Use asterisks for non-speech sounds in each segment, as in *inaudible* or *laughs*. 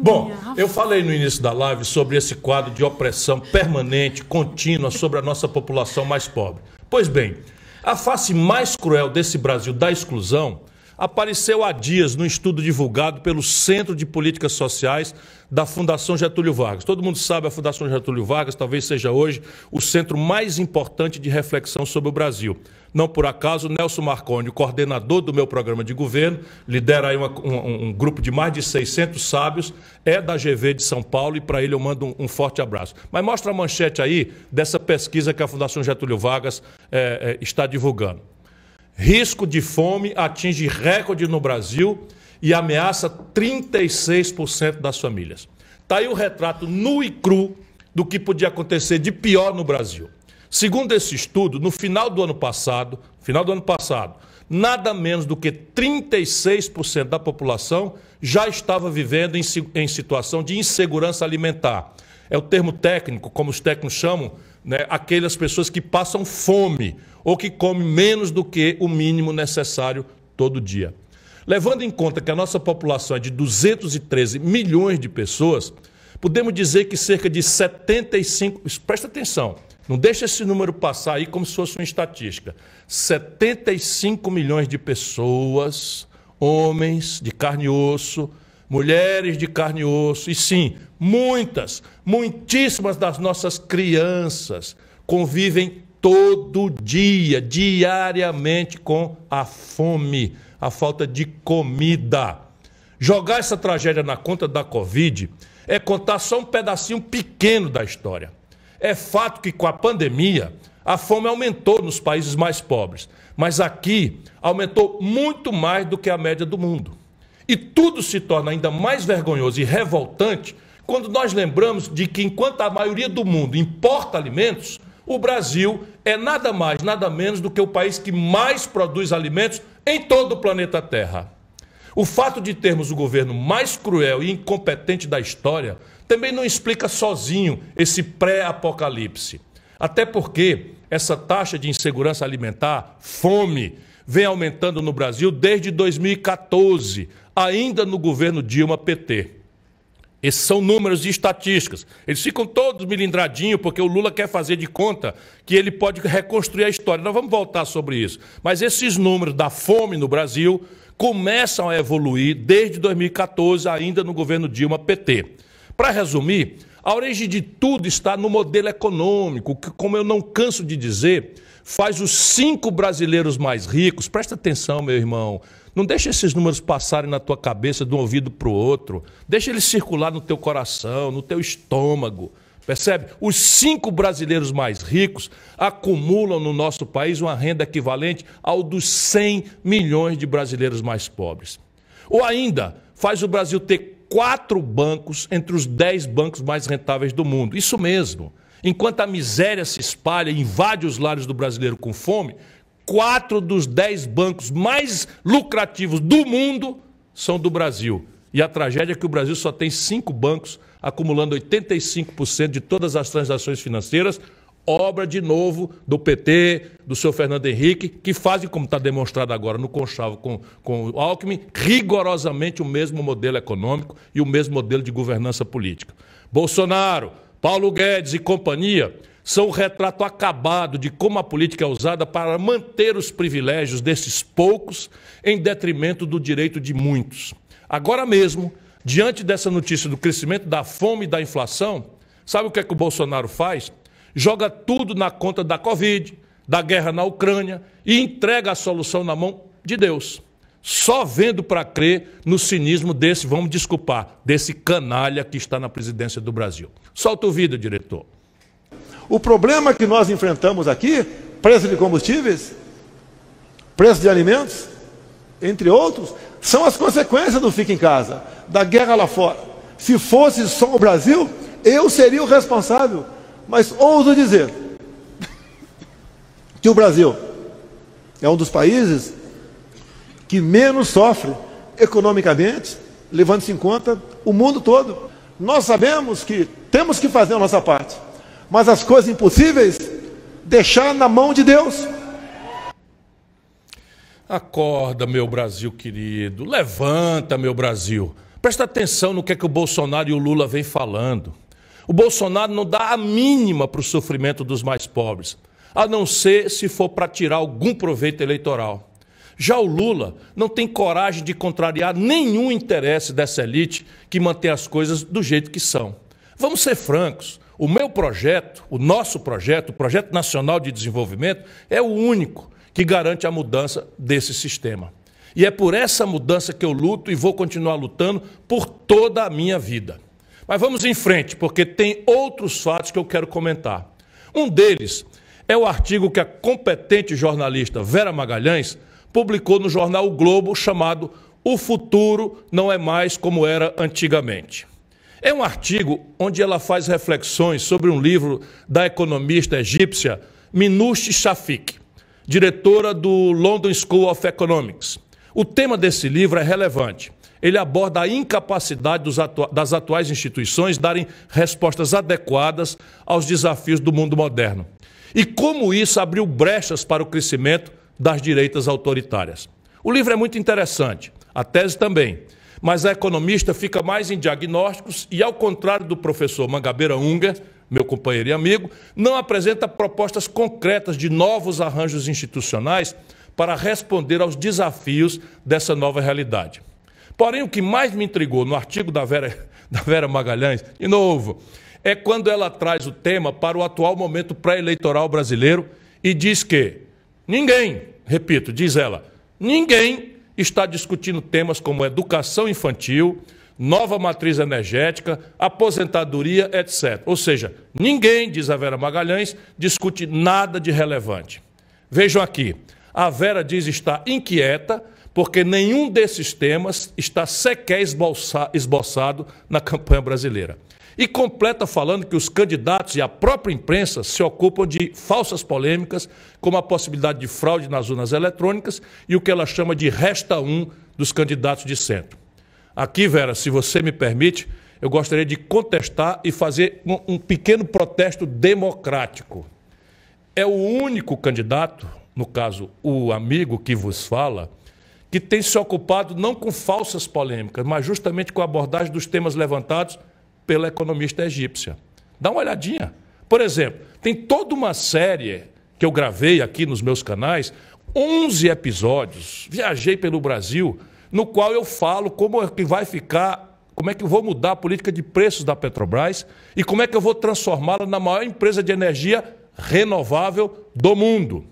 Bom, eu falei no início da live sobre esse quadro de opressão permanente, contínua sobre a nossa população mais pobre. Pois bem, a face mais cruel desse Brasil da exclusão apareceu há dias num estudo divulgado pelo Centro de Políticas Sociais da Fundação Getúlio Vargas. Todo mundo sabe a Fundação Getúlio Vargas talvez seja hoje o centro mais importante de reflexão sobre o Brasil. Não por acaso, Nelson Marconi, coordenador do meu programa de governo, lidera aí uma, um, um, grupo de mais de 600 sábios, é da GV de São Paulo e para ele eu mando um, um, forte abraço. Mas mostra a manchete aí dessa pesquisa que a Fundação Getúlio Vargas é, é, está divulgando risco de fome atinge recorde no Brasil e ameaça 36% das famílias. Está aí o retrato nu e cru do que podia acontecer de pior no Brasil. Segundo esse estudo, no final do ano passado, final do ano passado, nada menos do que 36% da população já estava vivendo em, em situação de insegurança alimentar. É o termo técnico, como os técnicos chamam, né, aquelas pessoas que passam fome ou que comem menos do que o mínimo necessário todo dia. Levando em conta que a nossa população é de 213 milhões de pessoas, podemos dizer que cerca de 75. Presta atenção, não deixa esse número passar aí como se fosse uma estatística. 75 milhões de pessoas, homens de carne e osso, mulheres de carne e osso, e sim, muitas, muitíssimas das nossas crianças convivem todo dia, diariamente com a fome, a falta de comida. Jogar essa tragédia na conta da Covid é contar só um pedacinho pequeno da história. É fato que com a pandemia a fome aumentou nos países mais pobres, mas aqui aumentou muito mais do que a média do mundo. E tudo se torna ainda mais vergonhoso e revoltante quando nós lembramos de que, enquanto a maioria do mundo importa alimentos, o Brasil é nada mais, nada menos do que o país que mais produz alimentos em todo o planeta Terra. O fato de termos o governo mais cruel e incompetente da história também não explica sozinho esse pré-apocalipse. Até porque essa taxa de insegurança alimentar, fome, vem aumentando no Brasil desde 2014, ainda no governo Dilma PT. Esses são números e estatísticas. Eles ficam todos milindradinhos, porque o Lula quer fazer de conta que ele pode reconstruir a história. Nós vamos voltar sobre isso. Mas esses números da fome no Brasil começam a evoluir desde 2014, ainda no governo Dilma PT. Para resumir, a origem de tudo está no modelo econômico, que, como eu não canso de dizer, faz os cinco brasileiros mais ricos. Presta atenção, meu irmão. Não deixa esses números passarem na tua cabeça de um ouvido para o outro. Deixa eles circular no teu coração, no teu estômago. Percebe? Os cinco brasileiros mais ricos acumulam no nosso país uma renda equivalente ao dos 100 milhões de brasileiros mais pobres. Ou ainda, faz o Brasil ter quatro bancos entre os dez bancos mais rentáveis do mundo. Isso mesmo. Enquanto a miséria se espalha e invade os lares do brasileiro com fome, quatro dos dez bancos mais lucrativos do mundo são do Brasil. E a tragédia é que o Brasil só tem cinco bancos, acumulando 85% de todas as transações financeiras, obra de novo do PT, do seu Fernando Henrique, que fazem, como está demonstrado agora no Conchavo com, com o Alckmin, rigorosamente o mesmo modelo econômico e o mesmo modelo de governança política. Bolsonaro Paulo Guedes e companhia são o retrato acabado de como a política é usada para manter os privilégios desses poucos em detrimento do direito de muitos. Agora mesmo, diante dessa notícia do crescimento da fome e da inflação, sabe o que é que o Bolsonaro faz? Joga tudo na conta da Covid, da guerra na Ucrânia e entrega a solução na mão de Deus só vendo para crer no cinismo desse, vamos desculpar, desse canalha que está na presidência do Brasil. Solta o vídeo, diretor. O problema que nós enfrentamos aqui, preço de combustíveis, preço de alimentos, entre outros, são as consequências do fica em casa, da guerra lá fora. Se fosse só o Brasil, eu seria o responsável. Mas ouso dizer *laughs* que o Brasil é um dos países que menos sofre economicamente, levando-se em conta o mundo todo. Nós sabemos que temos que fazer a nossa parte, mas as coisas impossíveis deixar na mão de Deus. Acorda, meu Brasil querido. Levanta, meu Brasil. Presta atenção no que é que o Bolsonaro e o Lula vêm falando. O Bolsonaro não dá a mínima para o sofrimento dos mais pobres, a não ser se for para tirar algum proveito eleitoral. Já o Lula não tem coragem de contrariar nenhum interesse dessa elite que mantém as coisas do jeito que são. Vamos ser francos. O meu projeto, o nosso projeto, o Projeto Nacional de Desenvolvimento, é o único que garante a mudança desse sistema. E é por essa mudança que eu luto e vou continuar lutando por toda a minha vida. Mas vamos em frente, porque tem outros fatos que eu quero comentar. Um deles é o artigo que a competente jornalista Vera Magalhães publicou no jornal o Globo chamado O Futuro Não É Mais Como Era Antigamente. É um artigo onde ela faz reflexões sobre um livro da economista egípcia Minush Shafik, diretora do London School of Economics. O tema desse livro é relevante. Ele aborda a incapacidade atua das atuais instituições darem respostas adequadas aos desafios do mundo moderno. E como isso abriu brechas para o crescimento das direitas autoritárias. O livro é muito interessante, a tese também, mas a economista fica mais em diagnósticos e, ao contrário do professor Mangabeira Unger, meu companheiro e amigo, não apresenta propostas concretas de novos arranjos institucionais para responder aos desafios dessa nova realidade. Porém, o que mais me intrigou no artigo da Vera, *laughs* da Vera Magalhães, de novo, é quando ela traz o tema para o atual momento pré-eleitoral brasileiro e diz que Ninguém, repito, diz ela, ninguém está discutindo temas como educação infantil, nova matriz energética, aposentadoria, etc. Ou seja, ninguém, diz a Vera Magalhães, discute nada de relevante. Vejam aqui, a Vera diz estar inquieta porque nenhum desses temas está sequer esboçado na campanha brasileira. E completa falando que os candidatos e a própria imprensa se ocupam de falsas polêmicas, como a possibilidade de fraude nas urnas eletrônicas e o que ela chama de resta um dos candidatos de centro. Aqui, Vera, se você me permite, eu gostaria de contestar e fazer um, um pequeno protesto democrático. É o único candidato, no caso, o amigo que vos fala, que tem se ocupado não com falsas polêmicas, mas justamente com a abordagem dos temas levantados pela economista egípcia. Dá uma olhadinha. Por exemplo, tem toda uma série que eu gravei aqui nos meus canais, 11 episódios, viajei pelo Brasil, no qual eu falo como é que vai ficar, como é que eu vou mudar a política de preços da Petrobras e como é que eu vou transformá-la na maior empresa de energia renovável do mundo.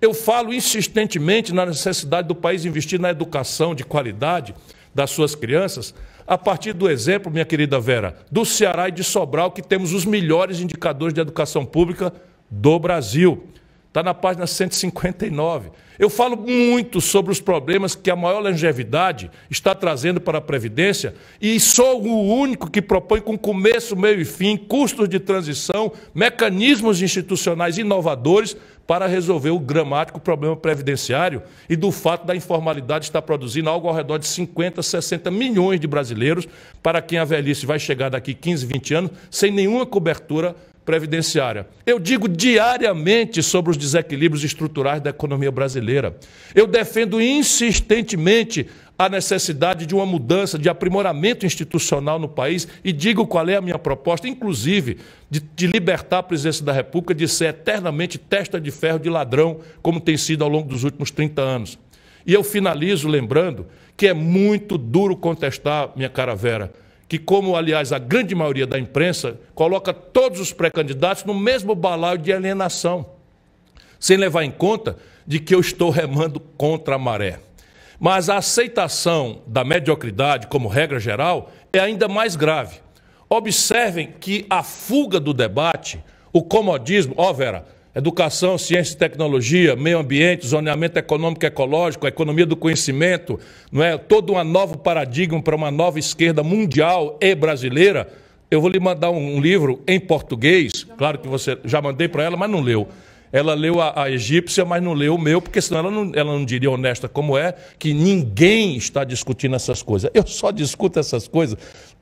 Eu falo insistentemente na necessidade do país investir na educação de qualidade das suas crianças, a partir do exemplo, minha querida Vera, do Ceará e de Sobral, que temos os melhores indicadores de educação pública do Brasil. Está na página 159. Eu falo muito sobre os problemas que a maior longevidade está trazendo para a Previdência e sou o único que propõe, com começo, meio e fim, custos de transição, mecanismos institucionais inovadores para resolver o gramático problema previdenciário e do fato da informalidade estar produzindo algo ao redor de 50, 60 milhões de brasileiros, para quem a velhice vai chegar daqui 15, 20 anos, sem nenhuma cobertura previdenciária. Eu digo diariamente sobre os desequilíbrios estruturais da economia brasileira. Eu defendo insistentemente a necessidade de uma mudança, de aprimoramento institucional no país e digo qual é a minha proposta, inclusive de, de libertar a presidência da República de ser eternamente testa de ferro de ladrão, como tem sido ao longo dos últimos 30 anos. E eu finalizo lembrando que é muito duro contestar, minha cara Vera, que, como aliás a grande maioria da imprensa, coloca todos os pré-candidatos no mesmo balaio de alienação, sem levar em conta de que eu estou remando contra a maré. Mas a aceitação da mediocridade como regra geral é ainda mais grave. Observem que a fuga do debate, o comodismo, ó oh Vera, Educação, ciência e tecnologia, meio ambiente, zoneamento econômico e ecológico, economia do conhecimento, não é? Todo um novo paradigma para uma nova esquerda mundial e brasileira. Eu vou lhe mandar um livro em português, claro que você já mandei para ela, mas não leu. Ela leu a, a, egípcia, mas não leu o meu, porque senão ela não, ela não diria honesta como é, que ninguém está discutindo essas coisas. Eu só discuto essas coisas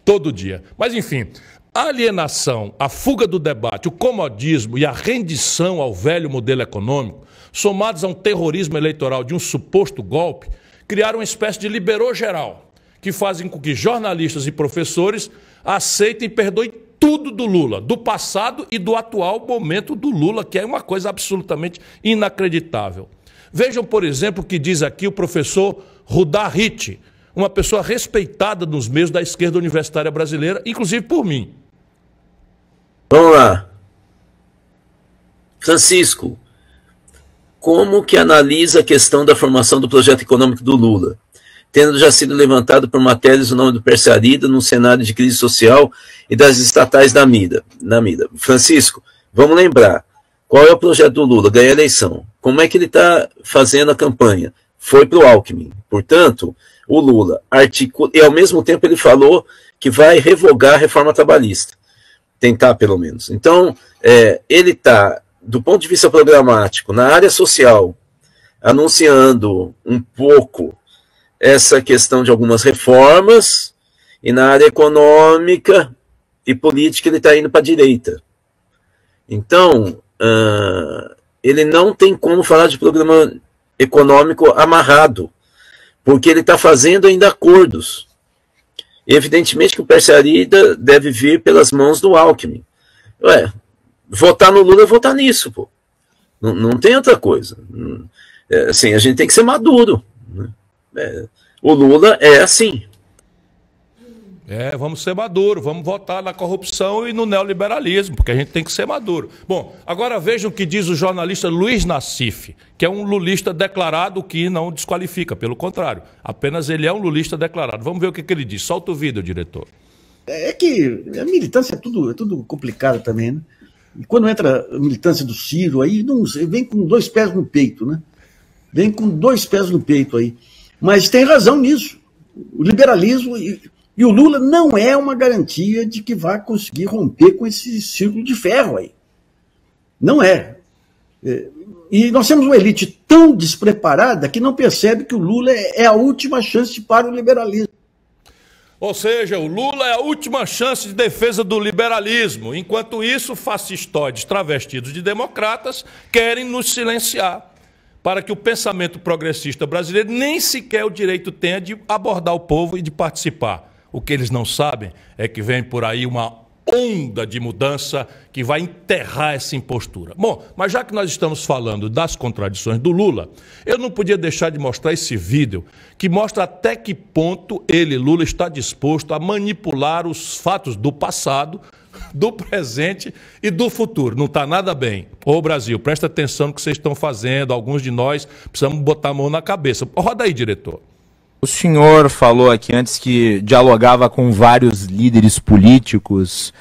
todo dia. Mas enfim, a alienação, a fuga do debate, o comodismo e a rendição ao velho modelo econômico, somados a um terrorismo eleitoral de um suposto golpe, criaram uma espécie de liberou geral, que fazem com que jornalistas e professores aceitem e perdoem tudo do Lula, do passado e do atual momento do Lula, que é uma coisa absolutamente inacreditável. Vejam, por exemplo, o que diz aqui o professor Rudar Hitt, uma pessoa respeitada nos meios da esquerda universitária brasileira, inclusive por mim. Vamos lá. Francisco, como que analisa a questão da formação do projeto econômico do Lula? Tendo já sido levantado por matérias o nome do Persearida no cenário de crise social e das estatais da Mida. Na Mida. Francisco, vamos lembrar, qual é o projeto do Lula? Ganhar a eleição. Como é que ele está fazendo a campanha? Foi para o Alckmin. Portanto, o Lula. Articula, e ao mesmo tempo ele falou que vai revogar a reforma trabalhista. Tentar, pelo menos. Então, é, ele está, do ponto de vista programático, na área social, anunciando um pouco essa questão de algumas reformas, e na área econômica e política ele está indo para a direita. Então, uh, ele não tem como falar de programa econômico amarrado porque ele está fazendo ainda acordos. Evidentemente que o Arida deve vir pelas mãos do Alckmin. Ué, votar no Lula é votar nisso, pô. Não, não tem outra coisa. Hum, é, assim, a gente tem que ser maduro. Né? É, o Lula é assim. É, vamos ser maduro, vamos votar na corrupção e no neoliberalismo, porque a gente tem que ser maduro. Bom, agora veja o que diz o jornalista Luiz Nassif, que é um lulista declarado que não desqualifica, pelo contrário, apenas ele é um lulista declarado. Vamos ver o que, que ele diz. Solta o vídeo, diretor. É, é que a militância é tudo, é tudo complicado também, né? E quando entra a militância do Ciro, aí não, vem com dois pés no peito, né? Vem com dois pés no peito aí. Mas tem razão nisso. O liberalismo e o Lula não é uma garantia de que vai conseguir romper com esse círculo de ferro aí. Não é. é e nós temos uma elite tão despreparada que não percebe que o Lula é, é a última chance para o liberalismo. Ou seja, o Lula é a última chance de defesa do liberalismo. Enquanto isso, fascistoides travestidos de democratas querem nos silenciar para que o pensamento progressista brasileiro nem sequer o direito tenha de abordar o povo e de participar. O que eles não sabem é que vem por aí uma onda de mudança que vai enterrar essa impostura. Bom, mas já que nós estamos falando das contradições do Lula, eu não podia deixar de mostrar esse vídeo que mostra até que ponto ele, Lula, está disposto a manipular os fatos do passado, *laughs* do presente e do futuro. Não está nada bem. Ô Brasil, presta atenção no que vocês estão fazendo, alguns de nós precisamos botar a mão na cabeça. Roda aí, diretor. O senhor falou aqui antes que dialogava com vários líderes políticos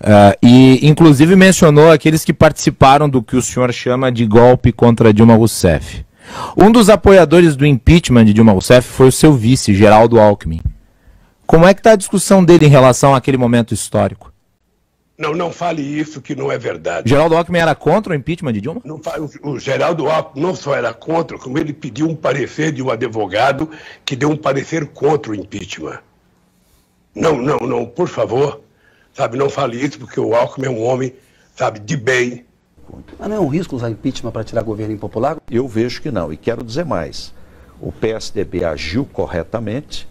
uh, e, inclusive, mencionou aqueles que participaram do que o senhor chama de golpe contra Dilma Rousseff. Um dos apoiadores do impeachment de Dilma Rousseff foi o seu vice, Geraldo Alckmin. Como é que está a discussão dele em relação àquele momento histórico? Não, não fale isso que não é verdade. Geraldo Alckmin era contra o impeachment de Dilma? Não, o Geraldo Alckmin não só era contra, como ele pediu um parecer de um advogado que deu um parecer contra o impeachment. Não, não, não, por favor, sabe, não fale isso porque o Alckmin é um homem, sabe, de bem. Mas não é um risco usar impeachment para tirar governo impopular? Eu vejo que não, e quero dizer mais. O PSDB agiu corretamente,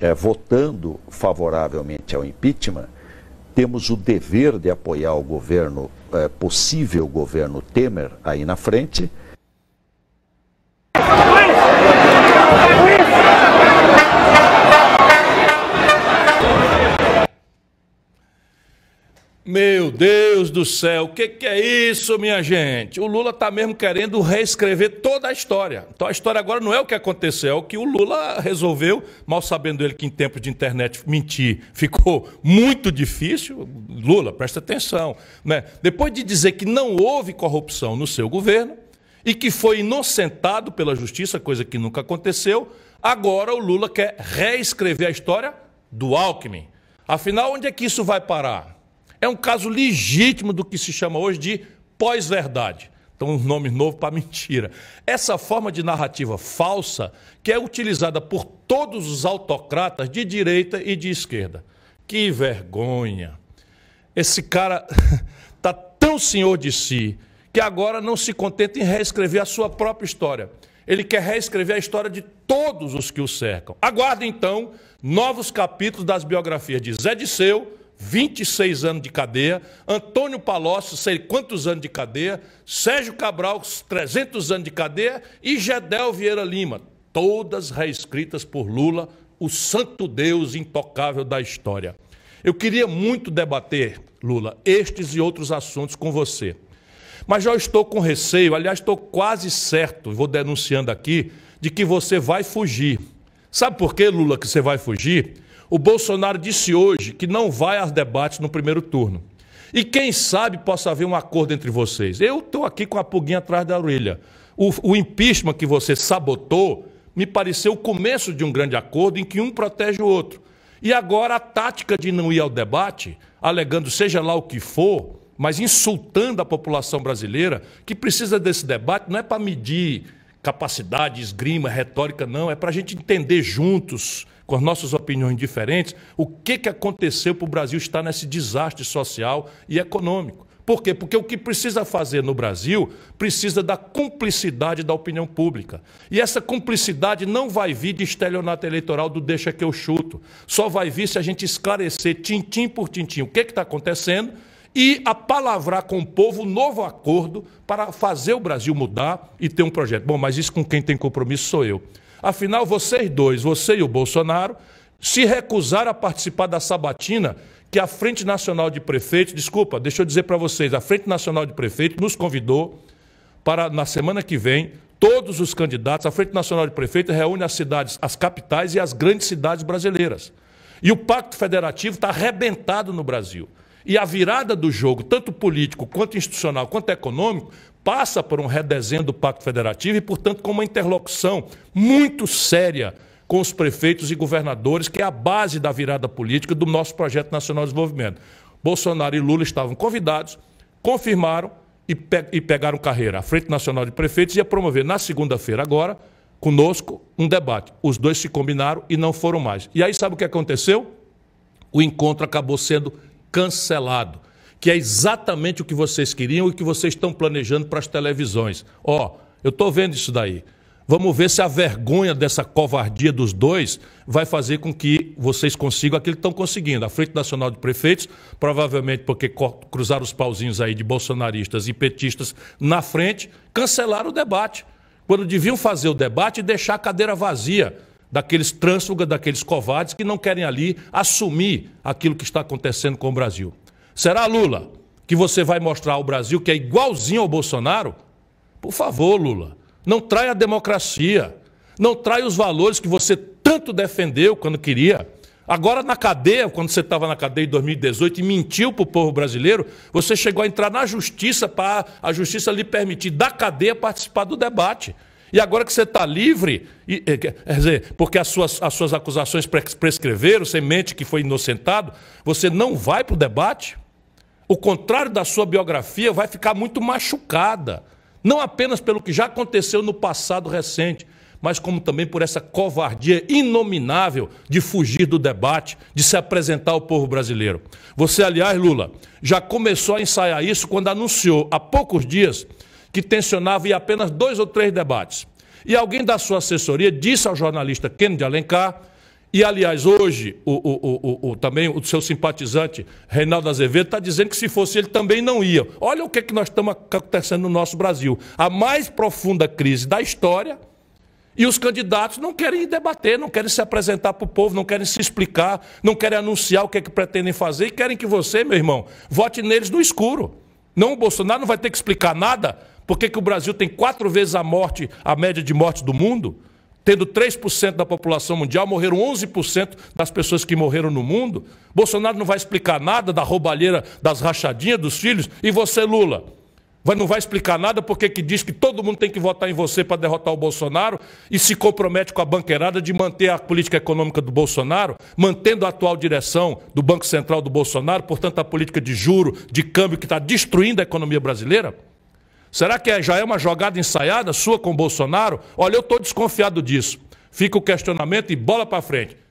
é, votando favoravelmente ao impeachment, temos o dever de apoiar o governo, é, possível governo Temer aí na frente. Meu Deus do céu, o que, que, é isso, minha gente? O Lula está mesmo querendo reescrever toda a história. Então a história agora não é o que aconteceu, é o que o Lula resolveu, mal sabendo ele que em tempos de internet mentir ficou muito difícil. Lula, presta atenção. Né? Depois de dizer que não houve corrupção no seu governo e que foi inocentado pela justiça, coisa que nunca aconteceu, agora o Lula quer reescrever a história do Alckmin. Afinal, onde é que isso vai parar? É um caso legítimo do que se chama hoje de pós-verdade. Então, um nome novo para mentira. Essa forma de narrativa falsa que é utilizada por todos os autocratas de direita e de esquerda. Que vergonha! Esse cara *laughs* tá tão senhor de si que agora não se contenta em reescrever a sua própria história. Ele quer reescrever a história de todos os que o cercam. Aguarde então novos capítulos das biografias de Zé de Seu 26 anos de cadeia, Antônio Palocci, sei quantos anos de cadeia, Sérgio Cabral, 300 anos de cadeia, e Gedel Vieira Lima, todas reescritas por Lula, o santo Deus intocável da história. Eu queria muito debater, Lula, estes e outros assuntos com você. Mas já estou com receio, aliás, estou quase certo, vou denunciando aqui, de que você vai fugir. Sabe por que, Lula, que você vai fugir? O Bolsonaro disse hoje que não vai aos debates no primeiro turno. E quem sabe possa haver um acordo entre vocês. Eu estou aqui com a pulguinha atrás da orelha. O, o impeachment que você sabotou me pareceu o começo de um grande acordo em que um protege o outro. E agora a tática de não ir ao debate, alegando seja lá o que for, mas insultando a população brasileira, que precisa desse debate, não é para medir capacidade, esgrima, retórica, não, é para a gente entender juntos com as nossas opiniões diferentes, o que, que aconteceu para o Brasil estar nesse desastre social e econômico. Por quê? Porque o que precisa fazer no Brasil precisa da cumplicidade da opinião pública. E essa cumplicidade não vai vir de estelionato eleitoral do deixa que eu chuto. Só vai vir se a gente esclarecer tintim por tintim o que está acontecendo e apalavrar com o povo um novo acordo para fazer o Brasil mudar e ter um projeto. Bom, mas isso com quem tem compromisso sou eu. Afinal, vocês dois, você e o Bolsonaro, se recusaram a participar da sabatina que a Frente Nacional de Prefeitos, desculpa, deixa eu dizer para vocês, a Frente Nacional de Prefeitos nos convidou para, na semana que vem, todos os candidatos, a Frente Nacional de Prefeitos reúne as cidades, as capitais e as grandes cidades brasileiras. E o Pacto Federativo está arrebentado no Brasil. E a virada do jogo, tanto político, quanto institucional, quanto econômico, passa por um redesenho do Pacto Federativo e, portanto, com uma interlocução muito séria com os prefeitos e governadores, que é a base da virada política do nosso projeto nacional de desenvolvimento. Bolsonaro e Lula estavam convidados, confirmaram e, pe e pegaram carreira. A Frente Nacional de Prefeitos ia promover na segunda-feira agora conosco um debate. Os dois se combinaram e não foram mais. E aí sabe o que aconteceu? O encontro acabou sendo cancelado, que é exatamente o que vocês queriam e o que vocês estão planejando para as televisões. Ó, oh, eu estou vendo isso daí. Vamos ver se a vergonha dessa covardia dos dois vai fazer com que vocês consigam aquilo que estão conseguindo. A Frente Nacional de Prefeitos, provavelmente porque cruzaram os pauzinhos aí de bolsonaristas e petistas na frente, cancelaram o debate. Quando deviam fazer o debate e deixar a cadeira vazia daqueles trânsfugas, daqueles covardes que não querem ali assumir aquilo que está acontecendo com o Brasil. Será, Lula, que você vai mostrar ao Brasil que é igualzinho ao Bolsonaro? Por favor, Lula, não trai a democracia, não trai os valores que você tanto defendeu quando queria. Agora, na cadeia, quando você estava na cadeia em 2018 e mentiu para o povo brasileiro, você chegou a entrar na justiça para a justiça lhe permitir, da cadeia, participar do debate. E agora que você está livre, e, quer dizer, porque as suas, as suas acusações prescreveram, você mente que foi inocentado, você não vai para o debate? O contrário da sua biografia vai ficar muito machucada. Não apenas pelo que já aconteceu no passado recente, mas como também por essa covardia inominável de fugir do debate, de se apresentar ao povo brasileiro. Você, aliás, Lula, já começou a ensaiar isso quando anunciou há poucos dias que tensionava ir apenas dois ou três debates. E alguém da sua assessoria disse ao jornalista Kennedy Alencar, e aliás, hoje, o, o, o, também o seu simpatizante Reinaldo Azevedo está dizendo que se fosse ele também não ia. Olha o que, é que nós estamos acontecendo no nosso Brasil. A mais profunda crise da história. E os candidatos não querem debater, não querem se apresentar para o povo, não querem se explicar, não querem anunciar o que é que pretendem fazer e querem que você, meu irmão, vote neles no escuro. Não, o Bolsonaro não vai ter que explicar nada, por que, que o Brasil tem quatro vezes a morte, a média de morte do mundo? Tendo 3% da população mundial, morreram 11% das pessoas que morreram no mundo. Bolsonaro não vai explicar nada da roubalheira, das rachadinhas dos filhos. E você, Lula? Vai, não vai explicar nada porque que diz que todo mundo tem que votar em você para derrotar o Bolsonaro e se compromete com a banqueirada de manter a política econômica do Bolsonaro, mantendo a atual direção do Banco Central do Bolsonaro, portanto a política de juro, de câmbio que está destruindo a economia brasileira? Será que é, já é uma jogada ensaiada sua com Bolsonaro? Olha, eu estou desconfiado disso. Fica o questionamento e bola para frente.